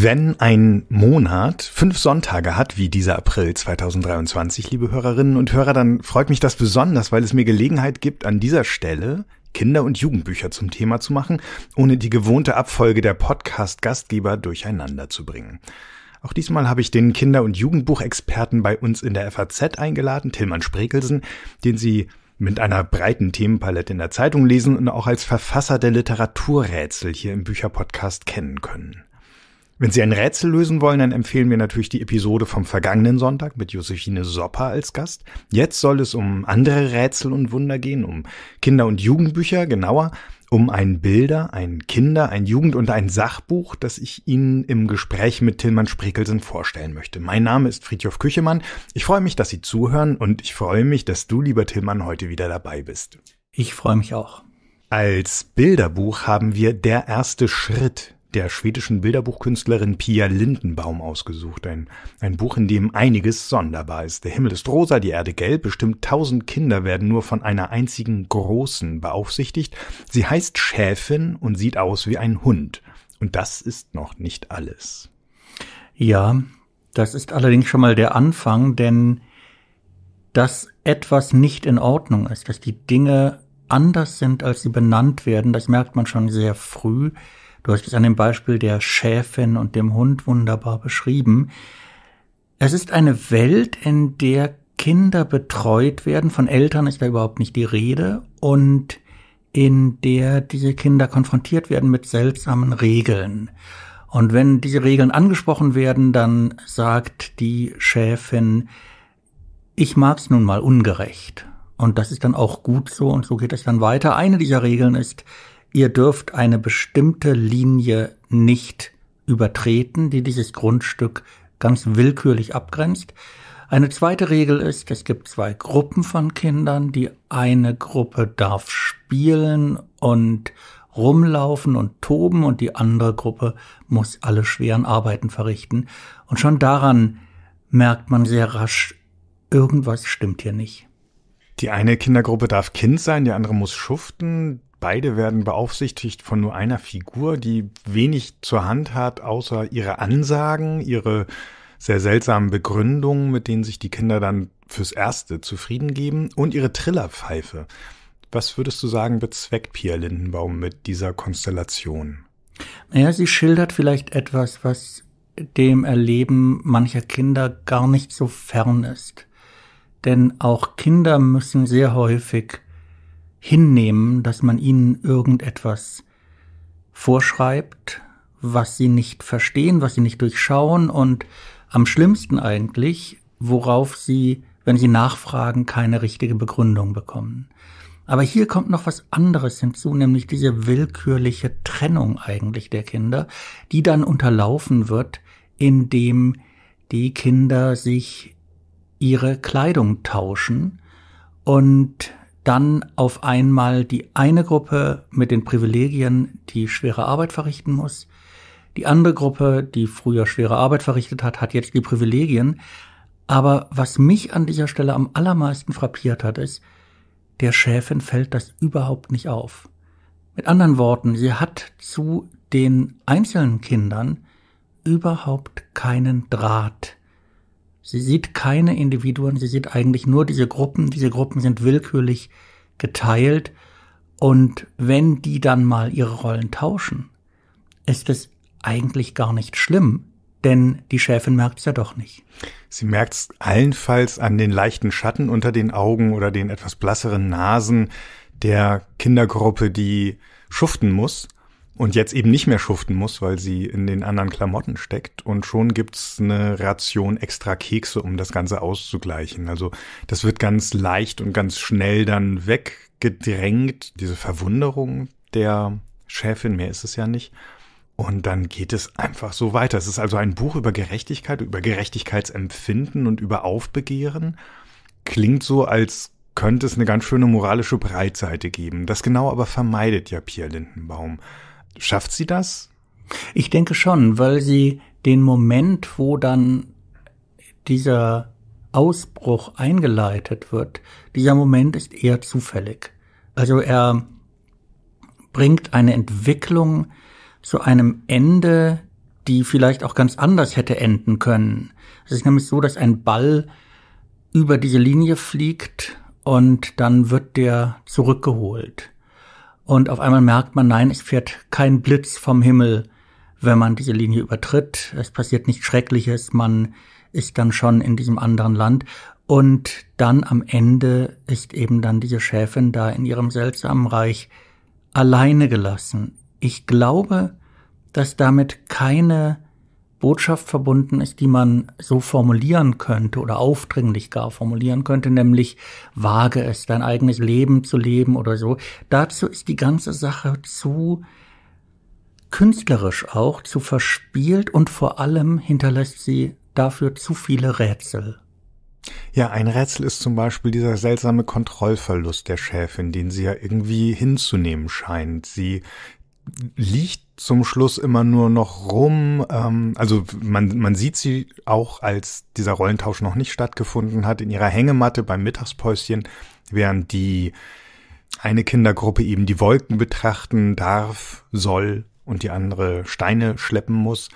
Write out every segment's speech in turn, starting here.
Wenn ein Monat fünf Sonntage hat, wie dieser April 2023, liebe Hörerinnen und Hörer, dann freut mich das besonders, weil es mir Gelegenheit gibt, an dieser Stelle Kinder- und Jugendbücher zum Thema zu machen, ohne die gewohnte Abfolge der Podcast-Gastgeber durcheinander zu bringen. Auch diesmal habe ich den Kinder- und Jugendbuchexperten bei uns in der FAZ eingeladen, Tillmann Sprekelsen, den Sie mit einer breiten Themenpalette in der Zeitung lesen und auch als Verfasser der Literaturrätsel hier im Bücherpodcast kennen können. Wenn Sie ein Rätsel lösen wollen, dann empfehlen wir natürlich die Episode vom vergangenen Sonntag mit Josephine Sopper als Gast. Jetzt soll es um andere Rätsel und Wunder gehen, um Kinder- und Jugendbücher, genauer um ein Bilder, ein Kinder, ein Jugend- und ein Sachbuch, das ich Ihnen im Gespräch mit Tillmann Sprekelsen vorstellen möchte. Mein Name ist Friedhof Küchemann. Ich freue mich, dass Sie zuhören und ich freue mich, dass du, lieber Tillmann, heute wieder dabei bist. Ich freue mich auch. Als Bilderbuch haben wir Der erste Schritt der schwedischen Bilderbuchkünstlerin Pia Lindenbaum ausgesucht. Ein, ein Buch, in dem einiges sonderbar ist. Der Himmel ist rosa, die Erde gelb. Bestimmt tausend Kinder werden nur von einer einzigen Großen beaufsichtigt. Sie heißt Schäfin und sieht aus wie ein Hund. Und das ist noch nicht alles. Ja, das ist allerdings schon mal der Anfang, denn dass etwas nicht in Ordnung ist, dass die Dinge anders sind, als sie benannt werden, das merkt man schon sehr früh. Du hast es an dem Beispiel der Schäfin und dem Hund wunderbar beschrieben. Es ist eine Welt, in der Kinder betreut werden, von Eltern ist da überhaupt nicht die Rede, und in der diese Kinder konfrontiert werden mit seltsamen Regeln. Und wenn diese Regeln angesprochen werden, dann sagt die Schäfin, ich mag's nun mal ungerecht. Und das ist dann auch gut so und so geht es dann weiter. Eine dieser Regeln ist, ihr dürft eine bestimmte Linie nicht übertreten, die dieses Grundstück ganz willkürlich abgrenzt. Eine zweite Regel ist, es gibt zwei Gruppen von Kindern. Die eine Gruppe darf spielen und rumlaufen und toben und die andere Gruppe muss alle schweren Arbeiten verrichten. Und schon daran merkt man sehr rasch, irgendwas stimmt hier nicht. Die eine Kindergruppe darf Kind sein, die andere muss schuften, Beide werden beaufsichtigt von nur einer Figur, die wenig zur Hand hat, außer ihre Ansagen, ihre sehr seltsamen Begründungen, mit denen sich die Kinder dann fürs Erste zufrieden geben und ihre Trillerpfeife. Was würdest du sagen, bezweckt Pia Lindenbaum mit dieser Konstellation? Naja, sie schildert vielleicht etwas, was dem Erleben mancher Kinder gar nicht so fern ist. Denn auch Kinder müssen sehr häufig hinnehmen, dass man ihnen irgendetwas vorschreibt, was sie nicht verstehen, was sie nicht durchschauen und am schlimmsten eigentlich, worauf sie, wenn sie nachfragen, keine richtige Begründung bekommen. Aber hier kommt noch was anderes hinzu, nämlich diese willkürliche Trennung eigentlich der Kinder, die dann unterlaufen wird, indem die Kinder sich ihre Kleidung tauschen und dann auf einmal die eine Gruppe mit den Privilegien, die schwere Arbeit verrichten muss. Die andere Gruppe, die früher schwere Arbeit verrichtet hat, hat jetzt die Privilegien. Aber was mich an dieser Stelle am allermeisten frappiert hat, ist, der Schäfin fällt das überhaupt nicht auf. Mit anderen Worten, sie hat zu den einzelnen Kindern überhaupt keinen Draht. Sie sieht keine Individuen, sie sieht eigentlich nur diese Gruppen. Diese Gruppen sind willkürlich geteilt. Und wenn die dann mal ihre Rollen tauschen, ist es eigentlich gar nicht schlimm, denn die Schäfin merkt es ja doch nicht. Sie merkt es allenfalls an den leichten Schatten unter den Augen oder den etwas blasseren Nasen der Kindergruppe, die schuften muss und jetzt eben nicht mehr schuften muss, weil sie in den anderen Klamotten steckt. Und schon gibt's eine Ration extra Kekse, um das Ganze auszugleichen. Also das wird ganz leicht und ganz schnell dann weggedrängt. Diese Verwunderung der Chefin, mehr ist es ja nicht. Und dann geht es einfach so weiter. Es ist also ein Buch über Gerechtigkeit, über Gerechtigkeitsempfinden und über Aufbegehren. Klingt so, als könnte es eine ganz schöne moralische Breitseite geben. Das genau aber vermeidet ja Pierre Lindenbaum. Schafft sie das? Ich denke schon, weil sie den Moment, wo dann dieser Ausbruch eingeleitet wird, dieser Moment ist eher zufällig. Also er bringt eine Entwicklung zu einem Ende, die vielleicht auch ganz anders hätte enden können. Es ist nämlich so, dass ein Ball über diese Linie fliegt und dann wird der zurückgeholt. Und auf einmal merkt man, nein, es fährt kein Blitz vom Himmel, wenn man diese Linie übertritt. Es passiert nichts Schreckliches, man ist dann schon in diesem anderen Land. Und dann am Ende ist eben dann diese Schäfin da in ihrem seltsamen Reich alleine gelassen. Ich glaube, dass damit keine Botschaft verbunden ist, die man so formulieren könnte oder aufdringlich gar formulieren könnte, nämlich wage es, dein eigenes Leben zu leben oder so. Dazu ist die ganze Sache zu künstlerisch auch, zu verspielt und vor allem hinterlässt sie dafür zu viele Rätsel. Ja, ein Rätsel ist zum Beispiel dieser seltsame Kontrollverlust der Schäfin, den sie ja irgendwie hinzunehmen scheint. Sie liegt zum Schluss immer nur noch rum. Ähm, also man, man sieht sie auch, als dieser Rollentausch noch nicht stattgefunden hat, in ihrer Hängematte beim Mittagspäuschen, während die eine Kindergruppe eben die Wolken betrachten darf, soll und die andere Steine schleppen muss.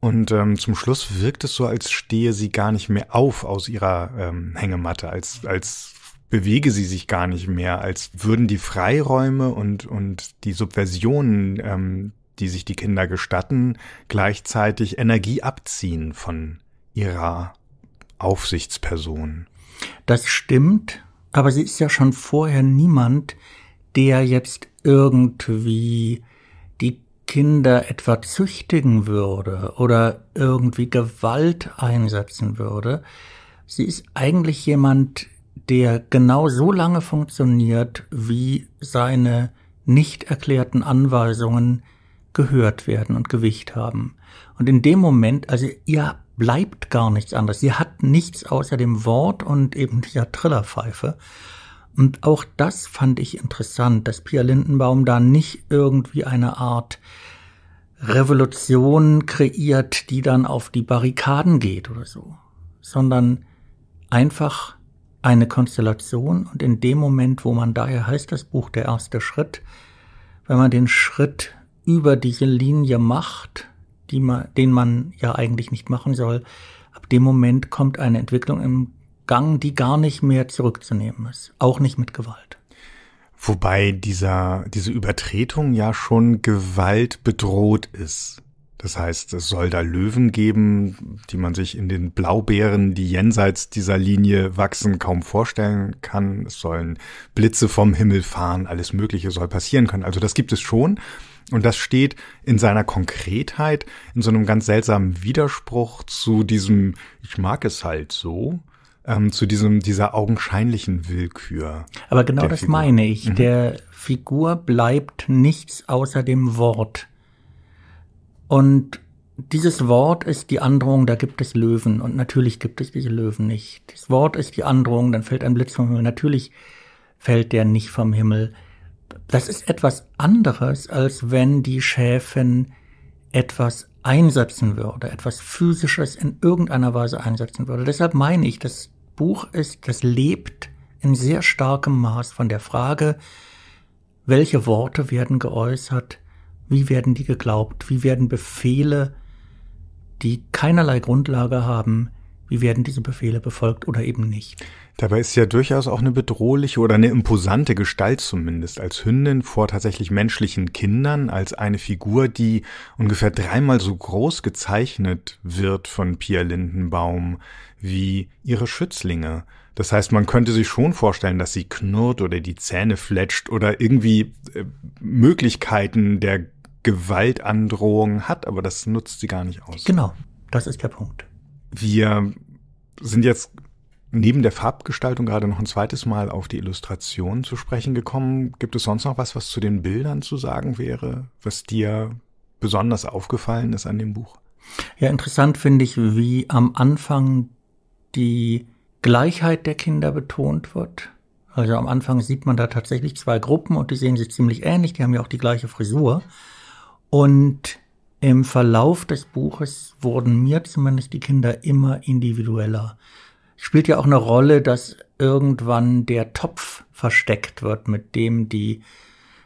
Und ähm, zum Schluss wirkt es so, als stehe sie gar nicht mehr auf aus ihrer ähm, Hängematte, als, als bewege sie sich gar nicht mehr, als würden die Freiräume und, und die Subversionen ähm, die sich die Kinder gestatten, gleichzeitig Energie abziehen von ihrer Aufsichtsperson. Das stimmt, aber sie ist ja schon vorher niemand, der jetzt irgendwie die Kinder etwa züchtigen würde oder irgendwie Gewalt einsetzen würde. Sie ist eigentlich jemand, der genau so lange funktioniert, wie seine nicht erklärten Anweisungen gehört werden und Gewicht haben. Und in dem Moment, also ihr bleibt gar nichts anderes. Ihr habt nichts außer dem Wort und eben dieser Trillerpfeife. Und auch das fand ich interessant, dass Pia Lindenbaum da nicht irgendwie eine Art Revolution kreiert, die dann auf die Barrikaden geht oder so, sondern einfach eine Konstellation und in dem Moment, wo man daher heißt das Buch der erste Schritt, wenn man den Schritt über diese Linie macht, die man, den man ja eigentlich nicht machen soll, ab dem Moment kommt eine Entwicklung im Gang, die gar nicht mehr zurückzunehmen ist, auch nicht mit Gewalt. Wobei dieser, diese Übertretung ja schon Gewalt bedroht ist. Das heißt, es soll da Löwen geben, die man sich in den Blaubeeren, die jenseits dieser Linie wachsen, kaum vorstellen kann. Es sollen Blitze vom Himmel fahren, alles Mögliche soll passieren können. Also das gibt es schon. Und das steht in seiner Konkretheit in so einem ganz seltsamen Widerspruch zu diesem, ich mag es halt so, ähm, zu diesem, dieser augenscheinlichen Willkür. Aber genau das Figur. meine ich. Mhm. Der Figur bleibt nichts außer dem Wort. Und dieses Wort ist die Androhung, da gibt es Löwen. Und natürlich gibt es diese Löwen nicht. Das Wort ist die Androhung, dann fällt ein Blitz vom Himmel. Natürlich fällt der nicht vom Himmel das ist etwas anderes, als wenn die Schäfin etwas einsetzen würde, etwas Physisches in irgendeiner Weise einsetzen würde. Deshalb meine ich, das Buch ist, das lebt in sehr starkem Maß von der Frage, welche Worte werden geäußert, wie werden die geglaubt, wie werden Befehle, die keinerlei Grundlage haben, wie werden diese Befehle befolgt oder eben nicht. Dabei ist sie ja durchaus auch eine bedrohliche oder eine imposante Gestalt zumindest als Hündin vor tatsächlich menschlichen Kindern, als eine Figur, die ungefähr dreimal so groß gezeichnet wird von Pia Lindenbaum wie ihre Schützlinge. Das heißt, man könnte sich schon vorstellen, dass sie knurrt oder die Zähne fletscht oder irgendwie äh, Möglichkeiten der Gewaltandrohung hat, aber das nutzt sie gar nicht aus. Genau, das ist der Punkt. Wir sind jetzt neben der Farbgestaltung gerade noch ein zweites Mal auf die Illustration zu sprechen gekommen. Gibt es sonst noch was, was zu den Bildern zu sagen wäre, was dir besonders aufgefallen ist an dem Buch? Ja, interessant finde ich, wie am Anfang die Gleichheit der Kinder betont wird. Also am Anfang sieht man da tatsächlich zwei Gruppen und die sehen sich ziemlich ähnlich, die haben ja auch die gleiche Frisur. Und im Verlauf des Buches wurden mir zumindest die Kinder immer individueller. Spielt ja auch eine Rolle, dass irgendwann der Topf versteckt wird, mit dem die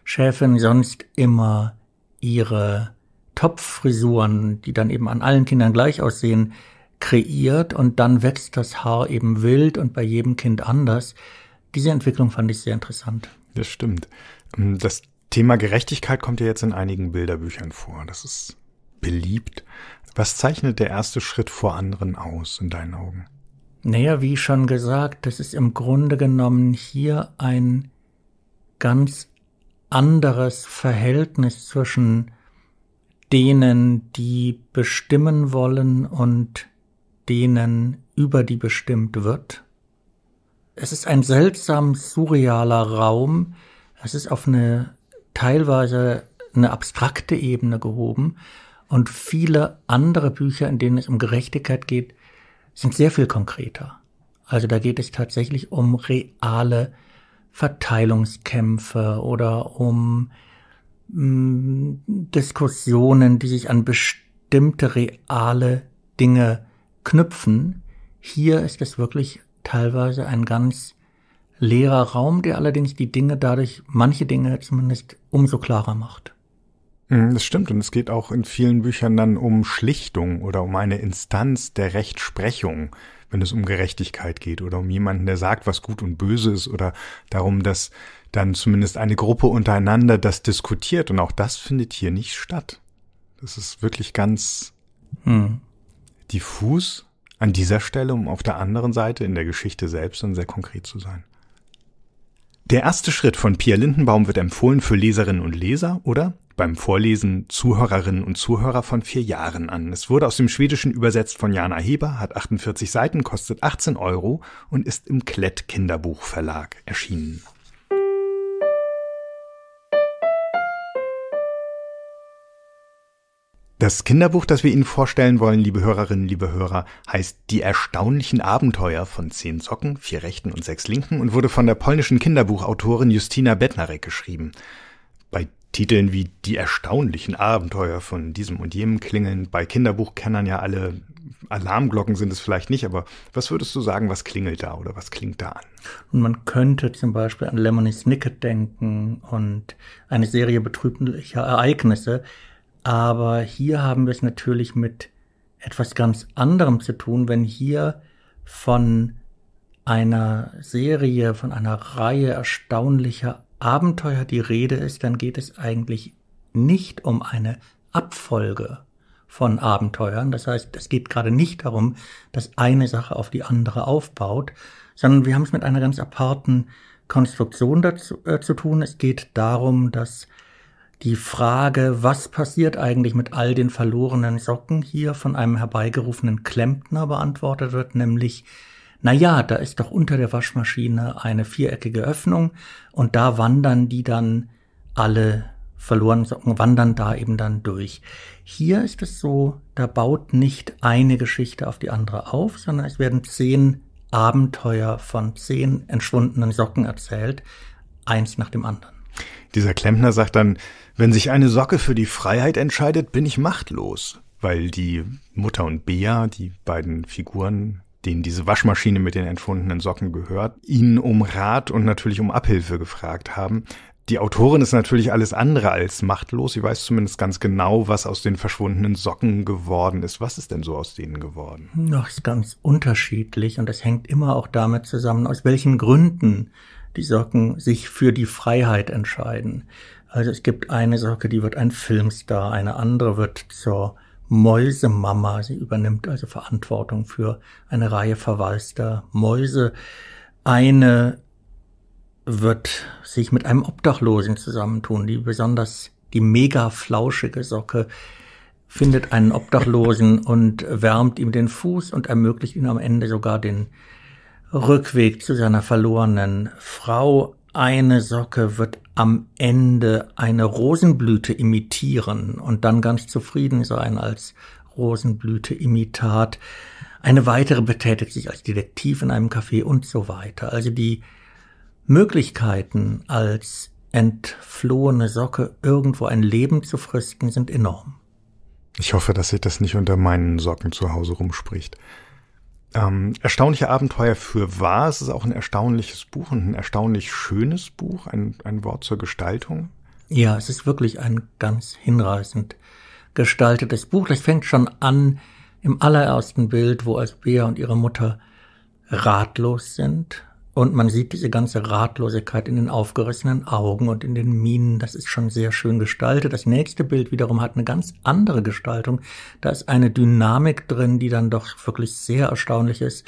Schäfin sonst immer ihre Topffrisuren, die dann eben an allen Kindern gleich aussehen, kreiert und dann wächst das Haar eben wild und bei jedem Kind anders. Diese Entwicklung fand ich sehr interessant. Das stimmt. Das Thema Gerechtigkeit kommt ja jetzt in einigen Bilderbüchern vor. Das ist beliebt. Was zeichnet der erste Schritt vor anderen aus in deinen Augen? Naja, wie schon gesagt, das ist im Grunde genommen hier ein ganz anderes Verhältnis zwischen denen, die bestimmen wollen und denen, über die bestimmt wird. Es ist ein seltsam surrealer Raum. Es ist auf eine teilweise eine abstrakte Ebene gehoben und viele andere Bücher, in denen es um Gerechtigkeit geht, sind sehr viel konkreter. Also da geht es tatsächlich um reale Verteilungskämpfe oder um mm, Diskussionen, die sich an bestimmte reale Dinge knüpfen. Hier ist es wirklich teilweise ein ganz leerer Raum, der allerdings die Dinge dadurch, manche Dinge zumindest, umso klarer macht. Mhm, das stimmt und es geht auch in vielen Büchern dann um Schlichtung oder um eine Instanz der Rechtsprechung, wenn es um Gerechtigkeit geht oder um jemanden, der sagt, was gut und böse ist oder darum, dass dann zumindest eine Gruppe untereinander das diskutiert und auch das findet hier nicht statt. Das ist wirklich ganz hm. diffus an dieser Stelle, um auf der anderen Seite in der Geschichte selbst dann sehr konkret zu sein. Der erste Schritt von Pia Lindenbaum wird empfohlen für Leserinnen und Leser oder beim Vorlesen Zuhörerinnen und Zuhörer von vier Jahren an. Es wurde aus dem Schwedischen übersetzt von Jana Heber, hat 48 Seiten, kostet 18 Euro und ist im Klett Kinderbuch Verlag erschienen. Das Kinderbuch, das wir Ihnen vorstellen wollen, liebe Hörerinnen, liebe Hörer, heißt Die erstaunlichen Abenteuer von zehn Socken, vier rechten und sechs linken und wurde von der polnischen Kinderbuchautorin Justina Bednarek geschrieben. Titeln wie Die erstaunlichen Abenteuer von diesem und jenem klingeln. Bei Kinderbuchkennern ja alle Alarmglocken sind es vielleicht nicht, aber was würdest du sagen, was klingelt da oder was klingt da an? Und man könnte zum Beispiel an Lemony Snicket denken und eine Serie betrüblicher Ereignisse. Aber hier haben wir es natürlich mit etwas ganz anderem zu tun, wenn hier von einer Serie, von einer Reihe erstaunlicher Abenteuer die Rede ist, dann geht es eigentlich nicht um eine Abfolge von Abenteuern. Das heißt, es geht gerade nicht darum, dass eine Sache auf die andere aufbaut, sondern wir haben es mit einer ganz aparten Konstruktion dazu, äh, zu tun. Es geht darum, dass die Frage, was passiert eigentlich mit all den verlorenen Socken, hier von einem herbeigerufenen Klempner beantwortet wird, nämlich na ja, da ist doch unter der Waschmaschine eine viereckige Öffnung und da wandern die dann alle verlorenen Socken, wandern da eben dann durch. Hier ist es so, da baut nicht eine Geschichte auf die andere auf, sondern es werden zehn Abenteuer von zehn entschwundenen Socken erzählt, eins nach dem anderen. Dieser Klempner sagt dann, wenn sich eine Socke für die Freiheit entscheidet, bin ich machtlos, weil die Mutter und Bea, die beiden Figuren denen diese Waschmaschine mit den entfundenen Socken gehört, ihn um Rat und natürlich um Abhilfe gefragt haben. Die Autorin ist natürlich alles andere als machtlos. Sie weiß zumindest ganz genau, was aus den verschwundenen Socken geworden ist. Was ist denn so aus denen geworden? Das ist ganz unterschiedlich und das hängt immer auch damit zusammen, aus welchen Gründen die Socken sich für die Freiheit entscheiden. Also es gibt eine Socke, die wird ein Filmstar, eine andere wird zur Mäusemama. Sie übernimmt also Verantwortung für eine Reihe verwalster Mäuse. Eine wird sich mit einem Obdachlosen zusammentun, die besonders die mega flauschige Socke findet einen Obdachlosen und wärmt ihm den Fuß und ermöglicht ihm am Ende sogar den Rückweg zu seiner verlorenen Frau eine Socke wird am Ende eine Rosenblüte imitieren und dann ganz zufrieden sein als Rosenblüte-Imitat. Eine weitere betätigt sich als Detektiv in einem Café und so weiter. Also die Möglichkeiten als entflohene Socke irgendwo ein Leben zu fristen sind enorm. Ich hoffe, dass sich das nicht unter meinen Socken zu Hause rumspricht. Ähm, erstaunliche Abenteuer für wahr. Es ist auch ein erstaunliches Buch und ein erstaunlich schönes Buch, ein, ein Wort zur Gestaltung. Ja, es ist wirklich ein ganz hinreißend gestaltetes Buch. Das fängt schon an im allerersten Bild, wo als Bea und ihre Mutter ratlos sind und man sieht diese ganze Ratlosigkeit in den aufgerissenen Augen und in den Minen. Das ist schon sehr schön gestaltet. Das nächste Bild wiederum hat eine ganz andere Gestaltung. Da ist eine Dynamik drin, die dann doch wirklich sehr erstaunlich ist.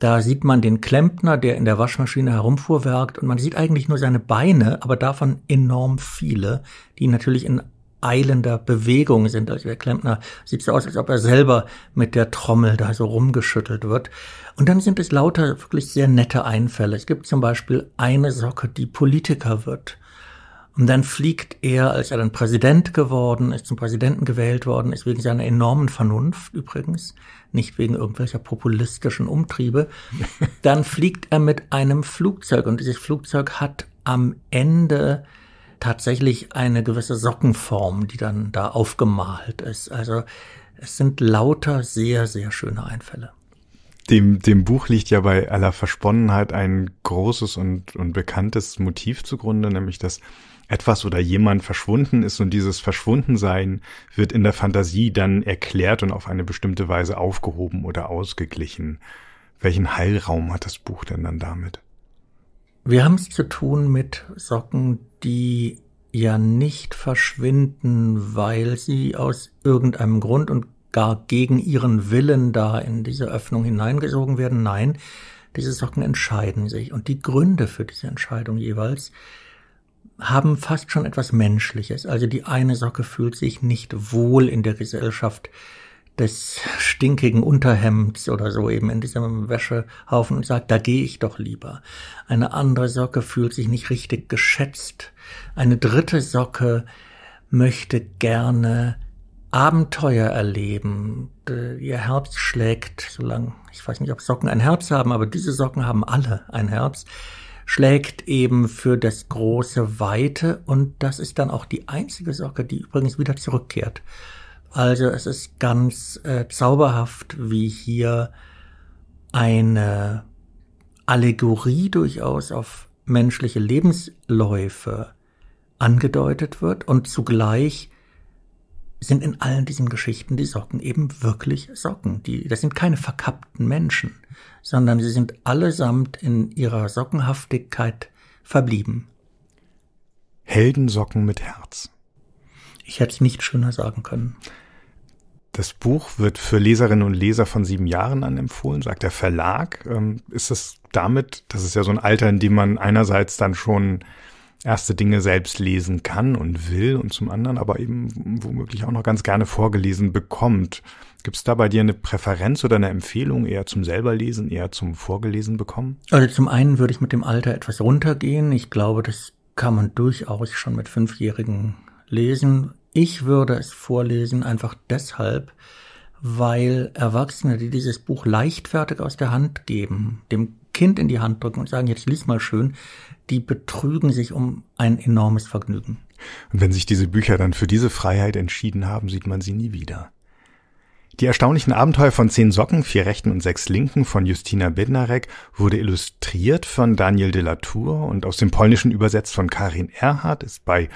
Da sieht man den Klempner, der in der Waschmaschine herumfuhrwerkt und man sieht eigentlich nur seine Beine, aber davon enorm viele, die natürlich in eilender Bewegung sind. Also der Klempner sieht so aus, als ob er selber mit der Trommel da so rumgeschüttelt wird. Und dann sind es lauter wirklich sehr nette Einfälle. Es gibt zum Beispiel eine Socke, die Politiker wird. Und dann fliegt er, als er dann Präsident geworden ist, zum Präsidenten gewählt worden ist, wegen seiner enormen Vernunft übrigens, nicht wegen irgendwelcher populistischen Umtriebe, dann fliegt er mit einem Flugzeug und dieses Flugzeug hat am Ende tatsächlich eine gewisse Sockenform, die dann da aufgemalt ist. Also es sind lauter sehr, sehr schöne Einfälle. Dem, dem Buch liegt ja bei aller Versponnenheit ein großes und, und bekanntes Motiv zugrunde, nämlich dass etwas oder jemand verschwunden ist und dieses Verschwundensein wird in der Fantasie dann erklärt und auf eine bestimmte Weise aufgehoben oder ausgeglichen. Welchen Heilraum hat das Buch denn dann damit? Wir haben es zu tun mit Socken, die ja nicht verschwinden, weil sie aus irgendeinem Grund und gar gegen ihren Willen da in diese Öffnung hineingesogen werden. Nein, diese Socken entscheiden sich. Und die Gründe für diese Entscheidung jeweils haben fast schon etwas Menschliches. Also die eine Socke fühlt sich nicht wohl in der Gesellschaft des stinkigen Unterhemds oder so eben in diesem Wäschehaufen und sagt, da gehe ich doch lieber. Eine andere Socke fühlt sich nicht richtig geschätzt. Eine dritte Socke möchte gerne Abenteuer erleben. Ihr Herz schlägt, solange, ich weiß nicht, ob Socken ein Herz haben, aber diese Socken haben alle ein Herz, schlägt eben für das große Weite und das ist dann auch die einzige Socke, die übrigens wieder zurückkehrt also es ist ganz äh, zauberhaft, wie hier eine Allegorie durchaus auf menschliche Lebensläufe angedeutet wird und zugleich sind in allen diesen Geschichten die Socken eben wirklich Socken. Die, das sind keine verkappten Menschen, sondern sie sind allesamt in ihrer Sockenhaftigkeit verblieben. Heldensocken mit Herz. Ich hätte es nicht schöner sagen können. Das Buch wird für Leserinnen und Leser von sieben Jahren anempfohlen, sagt der Verlag. Ähm, ist es damit, das ist ja so ein Alter, in dem man einerseits dann schon erste Dinge selbst lesen kann und will und zum anderen aber eben womöglich auch noch ganz gerne vorgelesen bekommt. Gibt es da bei dir eine Präferenz oder eine Empfehlung eher zum selberlesen, eher zum Vorgelesen bekommen? Also zum einen würde ich mit dem Alter etwas runtergehen. Ich glaube, das kann man durchaus schon mit Fünfjährigen lesen. Ich würde es vorlesen einfach deshalb, weil Erwachsene, die dieses Buch leichtfertig aus der Hand geben, dem Kind in die Hand drücken und sagen, jetzt lies mal schön, die betrügen sich um ein enormes Vergnügen. Und wenn sich diese Bücher dann für diese Freiheit entschieden haben, sieht man sie nie wieder. Die erstaunlichen Abenteuer von zehn Socken, vier rechten und sechs linken von Justina Bednarek wurde illustriert von Daniel de la Tour und aus dem Polnischen übersetzt von Karin Erhardt, ist bei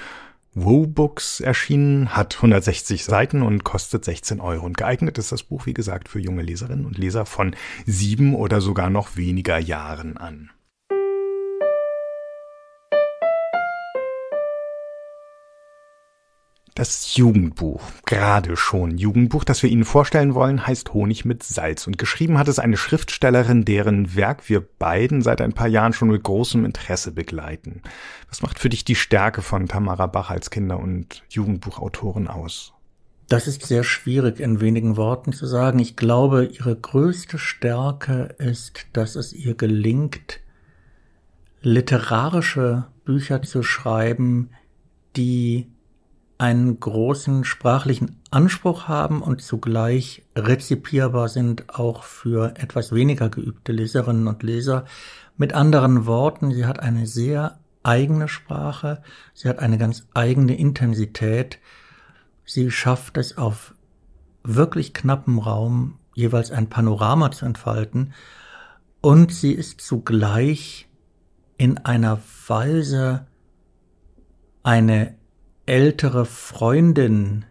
WoBooks erschienen, hat 160 Seiten und kostet 16 Euro. Und geeignet ist das Buch, wie gesagt, für junge Leserinnen und Leser von sieben oder sogar noch weniger Jahren an. Das Jugendbuch, gerade schon Jugendbuch, das wir Ihnen vorstellen wollen, heißt Honig mit Salz und geschrieben hat es eine Schriftstellerin, deren Werk wir beiden seit ein paar Jahren schon mit großem Interesse begleiten. Was macht für dich die Stärke von Tamara Bach als Kinder- und Jugendbuchautorin aus? Das ist sehr schwierig in wenigen Worten zu sagen. Ich glaube, ihre größte Stärke ist, dass es ihr gelingt, literarische Bücher zu schreiben, die einen großen sprachlichen Anspruch haben und zugleich rezipierbar sind auch für etwas weniger geübte Leserinnen und Leser. Mit anderen Worten, sie hat eine sehr eigene Sprache, sie hat eine ganz eigene Intensität, sie schafft es auf wirklich knappen Raum jeweils ein Panorama zu entfalten und sie ist zugleich in einer Weise eine ältere Freundin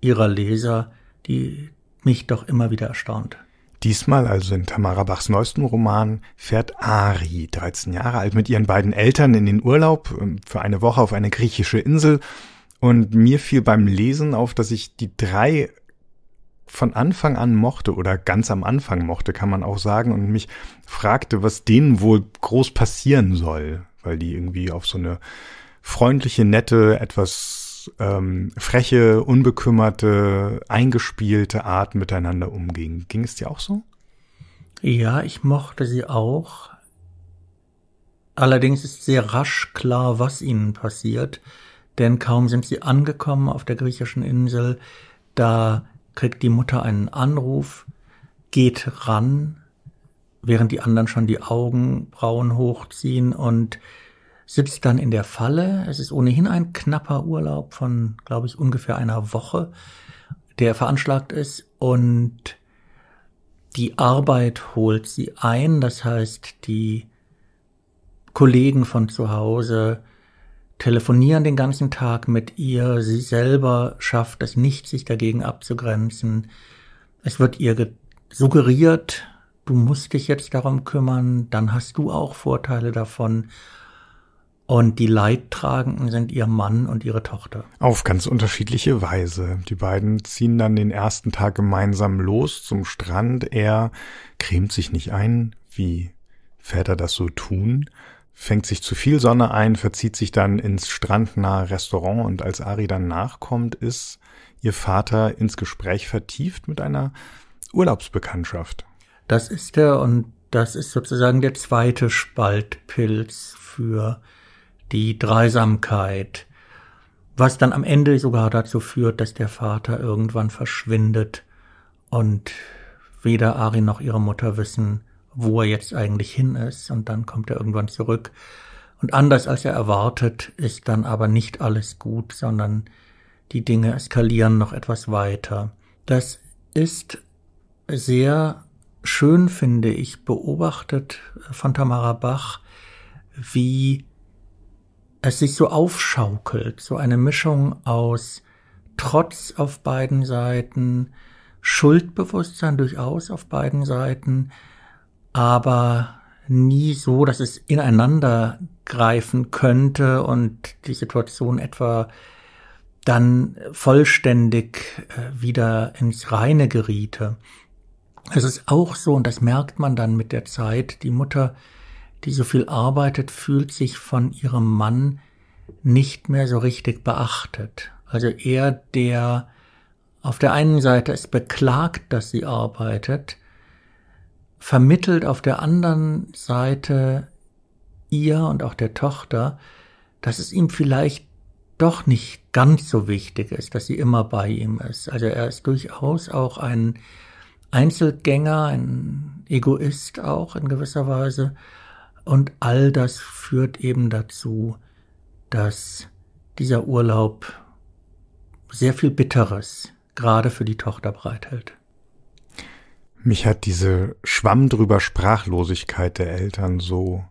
ihrer Leser, die mich doch immer wieder erstaunt. Diesmal also in Tamara Bachs neuesten Roman fährt Ari, 13 Jahre alt, mit ihren beiden Eltern in den Urlaub ähm, für eine Woche auf eine griechische Insel. Und mir fiel beim Lesen auf, dass ich die drei von Anfang an mochte oder ganz am Anfang mochte, kann man auch sagen, und mich fragte, was denen wohl groß passieren soll, weil die irgendwie auf so eine freundliche, nette, etwas ähm, freche, unbekümmerte, eingespielte Art miteinander umging. Ging es dir auch so? Ja, ich mochte sie auch. Allerdings ist sehr rasch klar, was ihnen passiert, denn kaum sind sie angekommen auf der griechischen Insel, da kriegt die Mutter einen Anruf, geht ran, während die anderen schon die Augenbrauen hochziehen und sitzt dann in der Falle. Es ist ohnehin ein knapper Urlaub von, glaube ich, ungefähr einer Woche, der veranschlagt ist und die Arbeit holt sie ein. Das heißt, die Kollegen von zu Hause telefonieren den ganzen Tag mit ihr. Sie selber schafft es nicht, sich dagegen abzugrenzen. Es wird ihr suggeriert, du musst dich jetzt darum kümmern, dann hast du auch Vorteile davon und die Leidtragenden sind ihr Mann und ihre Tochter. Auf ganz unterschiedliche Weise. Die beiden ziehen dann den ersten Tag gemeinsam los zum Strand. Er cremt sich nicht ein, wie Väter das so tun, fängt sich zu viel Sonne ein, verzieht sich dann ins strandnahe Restaurant und als Ari dann nachkommt, ist ihr Vater ins Gespräch vertieft mit einer Urlaubsbekanntschaft. Das ist er und das ist sozusagen der zweite Spaltpilz für die Dreisamkeit, was dann am Ende sogar dazu führt, dass der Vater irgendwann verschwindet und weder Ari noch ihre Mutter wissen, wo er jetzt eigentlich hin ist, und dann kommt er irgendwann zurück. Und anders als er erwartet, ist dann aber nicht alles gut, sondern die Dinge eskalieren noch etwas weiter. Das ist sehr schön, finde ich, beobachtet von Tamara Bach, wie es sich so aufschaukelt, so eine Mischung aus Trotz auf beiden Seiten, Schuldbewusstsein durchaus auf beiden Seiten, aber nie so, dass es ineinander greifen könnte und die Situation etwa dann vollständig äh, wieder ins Reine geriete. Es ist auch so, und das merkt man dann mit der Zeit, die Mutter die so viel arbeitet, fühlt sich von ihrem Mann nicht mehr so richtig beachtet. Also er, der auf der einen Seite es beklagt, dass sie arbeitet, vermittelt auf der anderen Seite ihr und auch der Tochter, dass es ihm vielleicht doch nicht ganz so wichtig ist, dass sie immer bei ihm ist. Also er ist durchaus auch ein Einzelgänger, ein Egoist auch in gewisser Weise und all das führt eben dazu, dass dieser Urlaub sehr viel Bitteres gerade für die Tochter bereithält. Mich hat diese Schwamm drüber Sprachlosigkeit der Eltern so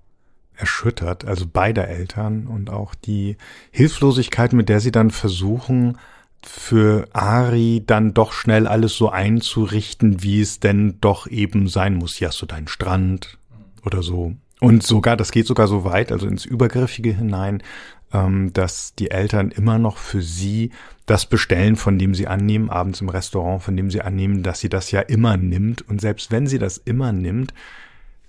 erschüttert, also beider Eltern und auch die Hilflosigkeit, mit der sie dann versuchen, für Ari dann doch schnell alles so einzurichten, wie es denn doch eben sein muss. Hier hast du deinen Strand oder so. Und sogar, das geht sogar so weit, also ins Übergriffige hinein, ähm, dass die Eltern immer noch für sie das bestellen, von dem sie annehmen, abends im Restaurant, von dem sie annehmen, dass sie das ja immer nimmt. Und selbst wenn sie das immer nimmt,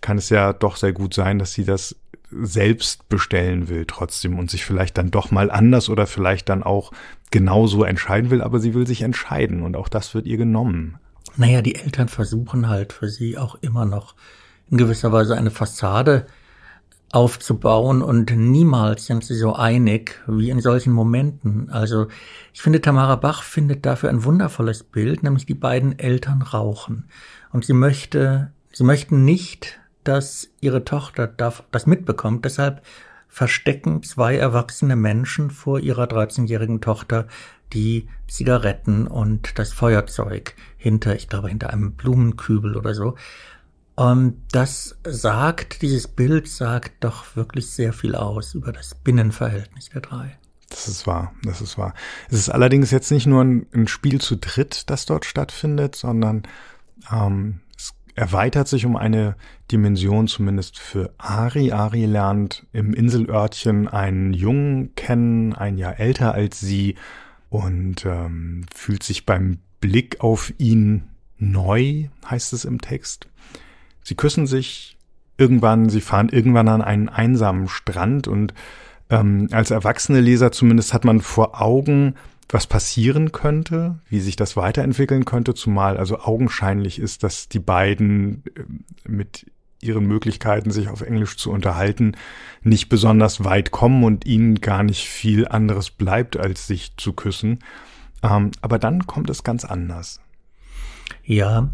kann es ja doch sehr gut sein, dass sie das selbst bestellen will trotzdem und sich vielleicht dann doch mal anders oder vielleicht dann auch genauso entscheiden will, aber sie will sich entscheiden und auch das wird ihr genommen. Naja, die Eltern versuchen halt für sie auch immer noch in gewisser Weise eine Fassade aufzubauen und niemals sind sie so einig wie in solchen Momenten. Also ich finde, Tamara Bach findet dafür ein wundervolles Bild, nämlich die beiden Eltern rauchen. Und sie möchte, sie möchten nicht, dass ihre Tochter das mitbekommt. Deshalb verstecken zwei erwachsene Menschen vor ihrer 13-jährigen Tochter die Zigaretten und das Feuerzeug hinter, ich glaube, hinter einem Blumenkübel oder so. Und ähm, das sagt, dieses Bild sagt doch wirklich sehr viel aus über das Binnenverhältnis der drei. Das ist wahr, das ist wahr. Es ist allerdings jetzt nicht nur ein, ein Spiel zu dritt, das dort stattfindet, sondern ähm, es erweitert sich um eine Dimension, zumindest für Ari. Ari lernt im Inselörtchen einen Jungen kennen, ein Jahr älter als sie, und ähm, fühlt sich beim Blick auf ihn neu, heißt es im Text. Sie küssen sich irgendwann, sie fahren irgendwann an einen einsamen Strand und ähm, als erwachsene Leser zumindest hat man vor Augen, was passieren könnte, wie sich das weiterentwickeln könnte, zumal also augenscheinlich ist, dass die beiden äh, mit ihren Möglichkeiten, sich auf Englisch zu unterhalten, nicht besonders weit kommen und ihnen gar nicht viel anderes bleibt, als sich zu küssen. Ähm, aber dann kommt es ganz anders. Ja,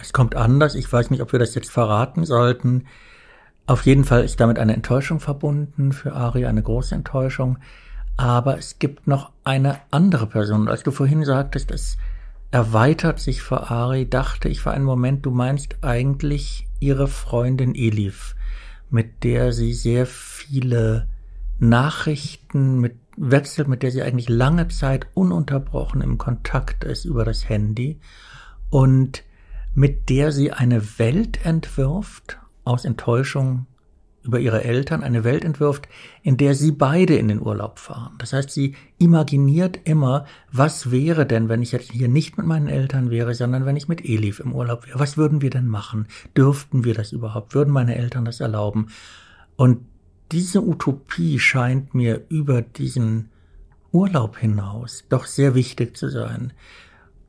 es kommt anders. Ich weiß nicht, ob wir das jetzt verraten sollten. Auf jeden Fall ist damit eine Enttäuschung verbunden, für Ari eine große Enttäuschung. Aber es gibt noch eine andere Person. Als du vorhin sagtest, es erweitert sich für Ari, dachte ich für einen Moment, du meinst eigentlich ihre Freundin Elif, mit der sie sehr viele Nachrichten mit wechselt, mit der sie eigentlich lange Zeit ununterbrochen im Kontakt ist über das Handy. Und mit der sie eine Welt entwirft aus Enttäuschung über ihre Eltern, eine Welt entwirft, in der sie beide in den Urlaub fahren. Das heißt, sie imaginiert immer, was wäre denn, wenn ich jetzt hier nicht mit meinen Eltern wäre, sondern wenn ich mit Elif im Urlaub wäre. Was würden wir denn machen? Dürften wir das überhaupt? Würden meine Eltern das erlauben? Und diese Utopie scheint mir über diesen Urlaub hinaus doch sehr wichtig zu sein.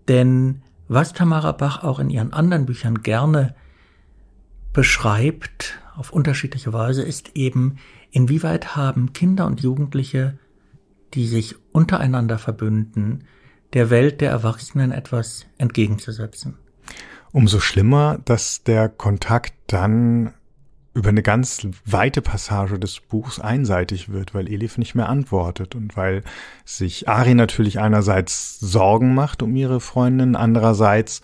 Denn was Tamara Bach auch in ihren anderen Büchern gerne beschreibt, auf unterschiedliche Weise, ist eben, inwieweit haben Kinder und Jugendliche, die sich untereinander verbünden, der Welt der Erwachsenen etwas entgegenzusetzen. Umso schlimmer, dass der Kontakt dann über eine ganz weite Passage des Buchs einseitig wird, weil Elif nicht mehr antwortet und weil sich Ari natürlich einerseits Sorgen macht um ihre Freundin, andererseits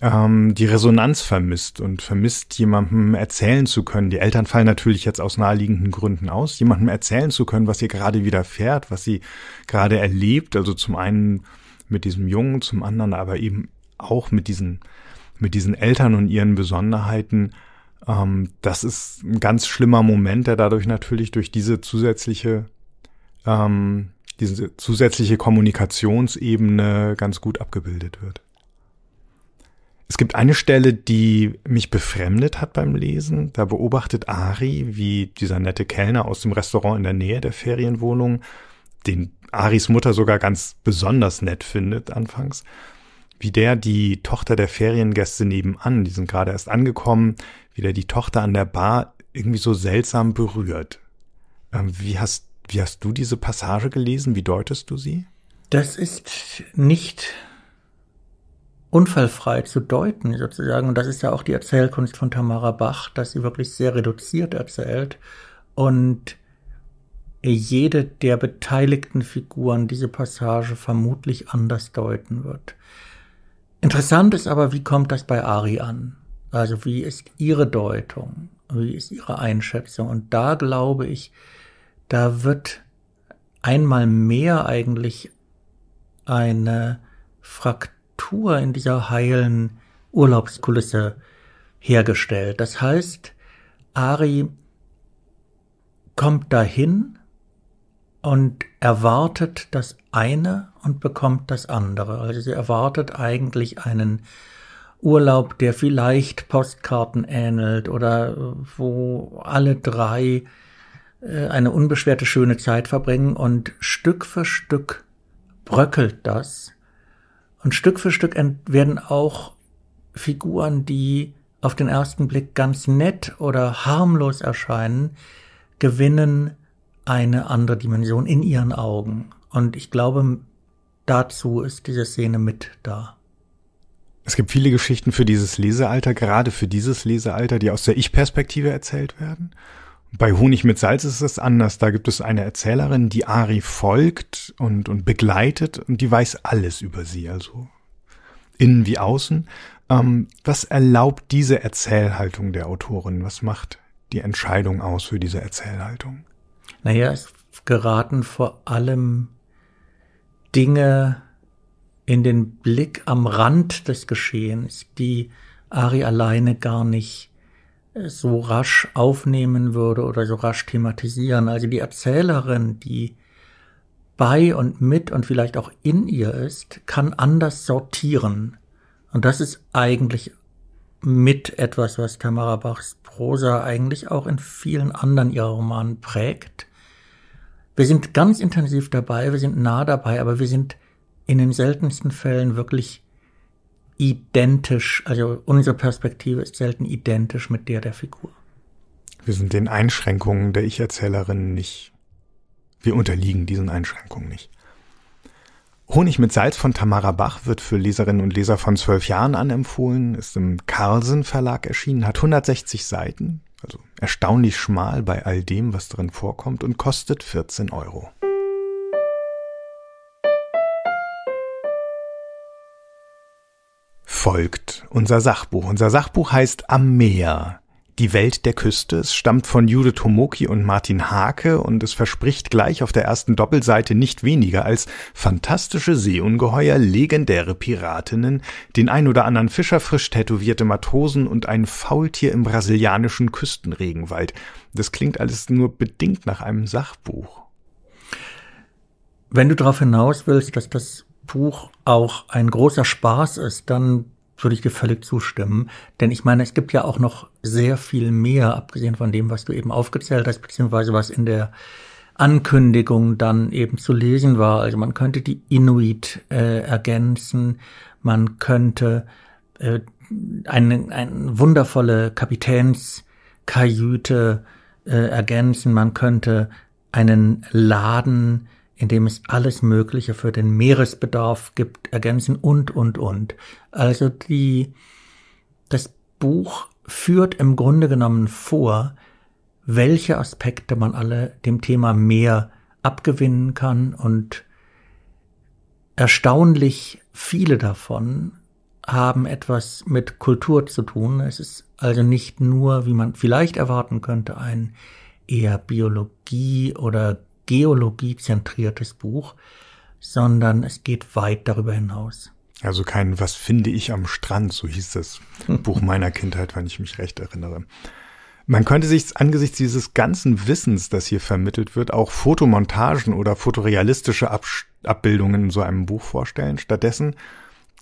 ähm, die Resonanz vermisst und vermisst, jemandem erzählen zu können. Die Eltern fallen natürlich jetzt aus naheliegenden Gründen aus, jemandem erzählen zu können, was ihr gerade widerfährt, was sie gerade erlebt. Also zum einen mit diesem Jungen, zum anderen aber eben auch mit diesen, mit diesen Eltern und ihren Besonderheiten ähm, das ist ein ganz schlimmer Moment, der dadurch natürlich durch diese zusätzliche, ähm, diese zusätzliche Kommunikationsebene ganz gut abgebildet wird. Es gibt eine Stelle, die mich befremdet hat beim Lesen. Da beobachtet Ari, wie dieser nette Kellner aus dem Restaurant in der Nähe der Ferienwohnung, den Aris Mutter sogar ganz besonders nett findet anfangs, wie der die Tochter der Feriengäste nebenan, die sind gerade erst angekommen, wie der die Tochter an der Bar irgendwie so seltsam berührt. Ähm, wie hast, wie hast du diese Passage gelesen? Wie deutest du sie? Das ist nicht unfallfrei zu deuten, sozusagen. Und das ist ja auch die Erzählkunst von Tamara Bach, dass sie wirklich sehr reduziert erzählt und jede der beteiligten Figuren diese Passage vermutlich anders deuten wird. Interessant ist aber, wie kommt das bei Ari an? Also wie ist ihre Deutung? Wie ist ihre Einschätzung? Und da glaube ich, da wird einmal mehr eigentlich eine Fraktur in dieser heilen Urlaubskulisse hergestellt. Das heißt, Ari kommt dahin und erwartet das eine und bekommt das andere. Also sie erwartet eigentlich einen Urlaub, der vielleicht Postkarten ähnelt oder äh, wo alle drei äh, eine unbeschwerte schöne Zeit verbringen und Stück für Stück bröckelt das und Stück für Stück werden auch Figuren, die auf den ersten Blick ganz nett oder harmlos erscheinen, gewinnen eine andere Dimension in ihren Augen. Und ich glaube, dazu ist diese Szene mit da. Es gibt viele Geschichten für dieses Lesealter, gerade für dieses Lesealter, die aus der Ich-Perspektive erzählt werden. Bei Honig mit Salz ist es anders. Da gibt es eine Erzählerin, die Ari folgt und, und begleitet und die weiß alles über sie, also innen wie außen. Ähm, was erlaubt diese Erzählhaltung der Autorin? Was macht die Entscheidung aus für diese Erzählhaltung? naja, es geraten vor allem Dinge in den Blick am Rand des Geschehens, die Ari alleine gar nicht äh, so rasch aufnehmen würde oder so rasch thematisieren. Also die Erzählerin, die bei und mit und vielleicht auch in ihr ist, kann anders sortieren. Und das ist eigentlich mit etwas, was Tamara Bachs Prosa eigentlich auch in vielen anderen ihrer Romanen prägt. Wir sind ganz intensiv dabei, wir sind nah dabei, aber wir sind in den seltensten Fällen wirklich identisch. Also unsere Perspektive ist selten identisch mit der der Figur. Wir sind den Einschränkungen der Ich-Erzählerin nicht. Wir unterliegen diesen Einschränkungen nicht. Honig mit Salz von Tamara Bach wird für Leserinnen und Leser von zwölf Jahren anempfohlen, ist im Carlsen Verlag erschienen, hat 160 Seiten, also erstaunlich schmal bei all dem, was drin vorkommt und kostet 14 Euro. Folgt unser Sachbuch. Unser Sachbuch heißt Am Meer. Die Welt der Küste. Es stammt von Judith Homoki und Martin Hake und es verspricht gleich auf der ersten Doppelseite nicht weniger als fantastische Seeungeheuer, legendäre Piratinnen, den ein oder anderen Fischer frisch tätowierte Matrosen und ein Faultier im brasilianischen Küstenregenwald. Das klingt alles nur bedingt nach einem Sachbuch. Wenn du darauf hinaus willst, dass das Buch auch ein großer Spaß ist, dann würde ich dir völlig zustimmen. Denn ich meine, es gibt ja auch noch sehr viel mehr, abgesehen von dem, was du eben aufgezählt hast, beziehungsweise was in der Ankündigung dann eben zu lesen war. Also man könnte die Inuit äh, ergänzen, man könnte äh, eine, eine wundervolle Kapitänskajüte äh, ergänzen, man könnte einen Laden in dem es alles Mögliche für den Meeresbedarf gibt, ergänzen und, und, und. Also die, das Buch führt im Grunde genommen vor, welche Aspekte man alle dem Thema Meer abgewinnen kann und erstaunlich viele davon haben etwas mit Kultur zu tun. Es ist also nicht nur, wie man vielleicht erwarten könnte, ein eher Biologie oder geologiezentriertes Buch, sondern es geht weit darüber hinaus. Also kein Was finde ich am Strand, so hieß das Buch meiner Kindheit, wenn ich mich recht erinnere. Man könnte sich angesichts dieses ganzen Wissens, das hier vermittelt wird, auch Fotomontagen oder fotorealistische Ab Abbildungen in so einem Buch vorstellen. Stattdessen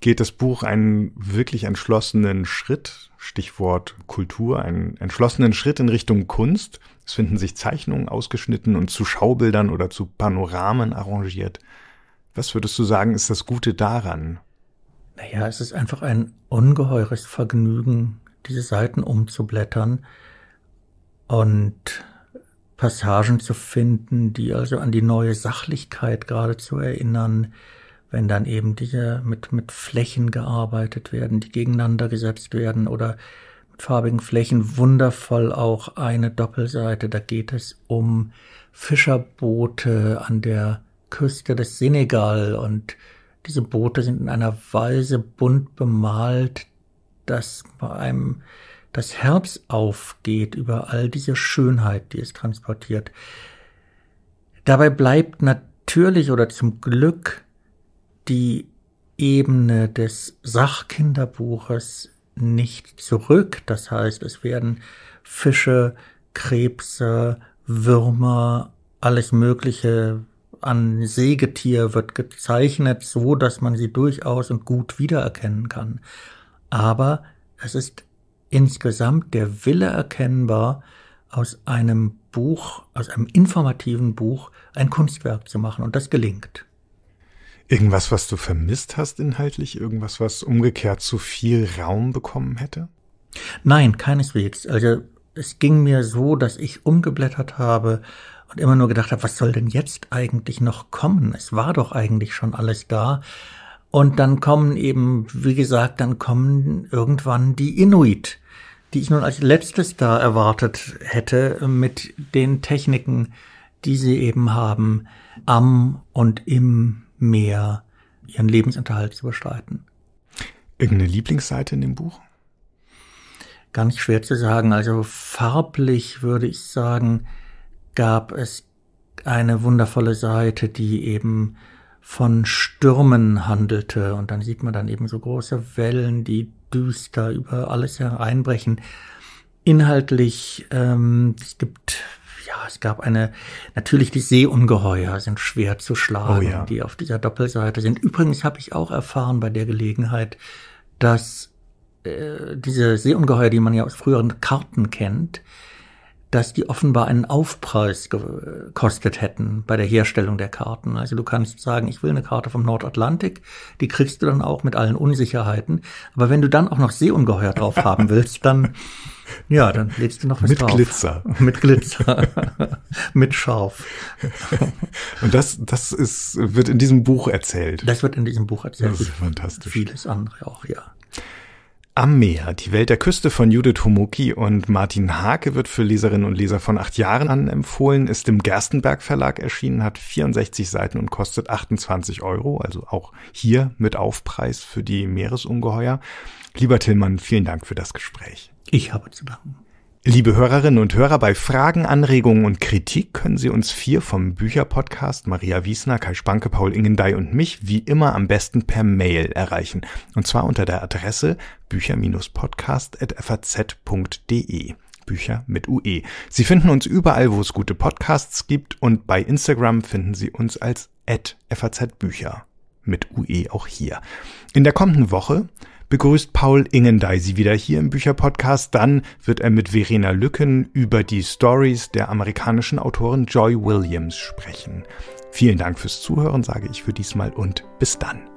geht das Buch einen wirklich entschlossenen Schritt, Stichwort Kultur, einen entschlossenen Schritt in Richtung Kunst, es finden sich Zeichnungen ausgeschnitten und zu Schaubildern oder zu Panoramen arrangiert. Was würdest du sagen, ist das Gute daran? Naja, es ist einfach ein ungeheures Vergnügen, diese Seiten umzublättern und Passagen zu finden, die also an die neue Sachlichkeit geradezu erinnern, wenn dann eben diese mit, mit Flächen gearbeitet werden, die gegeneinander gesetzt werden oder farbigen Flächen wundervoll auch eine Doppelseite. Da geht es um Fischerboote an der Küste des Senegal und diese Boote sind in einer Weise bunt bemalt, dass bei einem das Herz aufgeht über all diese Schönheit, die es transportiert. Dabei bleibt natürlich oder zum Glück die Ebene des Sachkinderbuches nicht zurück. Das heißt, es werden Fische, Krebse, Würmer, alles Mögliche an Sägetier wird gezeichnet, so dass man sie durchaus und gut wiedererkennen kann. Aber es ist insgesamt der Wille erkennbar, aus einem Buch, aus einem informativen Buch ein Kunstwerk zu machen und das gelingt. Irgendwas, was du vermisst hast inhaltlich? Irgendwas, was umgekehrt zu viel Raum bekommen hätte? Nein, keineswegs. Also es ging mir so, dass ich umgeblättert habe und immer nur gedacht habe, was soll denn jetzt eigentlich noch kommen? Es war doch eigentlich schon alles da. Und dann kommen eben, wie gesagt, dann kommen irgendwann die Inuit, die ich nun als letztes da erwartet hätte mit den Techniken, die sie eben haben am und im mehr ihren Lebensunterhalt zu bestreiten. Irgendeine Lieblingsseite in dem Buch? Gar nicht schwer zu sagen. Also farblich würde ich sagen, gab es eine wundervolle Seite, die eben von Stürmen handelte. Und dann sieht man dann eben so große Wellen, die düster über alles hereinbrechen. Inhaltlich, ähm, es gibt ja, es gab eine, natürlich die Seeungeheuer sind schwer zu schlagen, oh ja. die auf dieser Doppelseite sind. Übrigens habe ich auch erfahren bei der Gelegenheit, dass äh, diese Seeungeheuer, die man ja aus früheren Karten kennt, dass die offenbar einen Aufpreis gekostet hätten bei der Herstellung der Karten. Also du kannst sagen, ich will eine Karte vom Nordatlantik, die kriegst du dann auch mit allen Unsicherheiten. Aber wenn du dann auch noch Seeungeheuer drauf haben willst, dann Ja, dann lädst du noch was Mit drauf. Glitzer. Mit Glitzer. Mit Scharf. Und das, das ist, wird in diesem Buch erzählt. Das wird in diesem Buch erzählt. Das ist fantastisch. Vieles andere auch, ja. Am Meer, die Welt der Küste von Judith Homuki und Martin Hake wird für Leserinnen und Leser von acht Jahren anempfohlen, ist im Gerstenberg Verlag erschienen, hat 64 Seiten und kostet 28 Euro, also auch hier mit Aufpreis für die Meeresungeheuer. Lieber Tillmann, vielen Dank für das Gespräch. Ich habe zu danken. Liebe Hörerinnen und Hörer, bei Fragen, Anregungen und Kritik können Sie uns vier vom Bücherpodcast Maria Wiesner, Kai Spanke, Paul Ingendey und mich wie immer am besten per Mail erreichen. Und zwar unter der Adresse bücher-podcast.faz.de. Bücher mit UE. Sie finden uns überall, wo es gute Podcasts gibt und bei Instagram finden Sie uns als at FAZ Bücher mit UE auch hier. In der kommenden Woche begrüßt Paul Ingendey Sie wieder hier im Bücherpodcast. Dann wird er mit Verena Lücken über die Stories der amerikanischen Autorin Joy Williams sprechen. Vielen Dank fürs Zuhören, sage ich für diesmal und bis dann.